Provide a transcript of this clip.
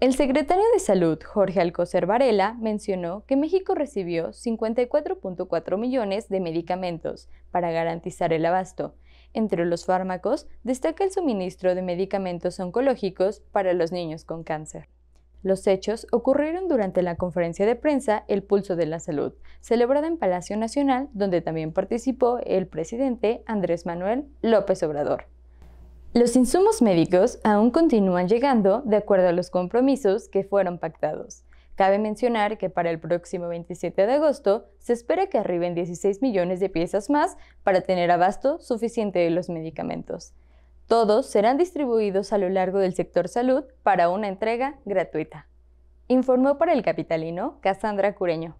El secretario de Salud, Jorge Alcocer Varela, mencionó que México recibió 54.4 millones de medicamentos para garantizar el abasto. Entre los fármacos, destaca el suministro de medicamentos oncológicos para los niños con cáncer. Los hechos ocurrieron durante la conferencia de prensa El Pulso de la Salud, celebrada en Palacio Nacional, donde también participó el presidente Andrés Manuel López Obrador. Los insumos médicos aún continúan llegando de acuerdo a los compromisos que fueron pactados. Cabe mencionar que para el próximo 27 de agosto se espera que arriben 16 millones de piezas más para tener abasto suficiente de los medicamentos. Todos serán distribuidos a lo largo del sector salud para una entrega gratuita. Informó para el Capitalino Cassandra Cureño.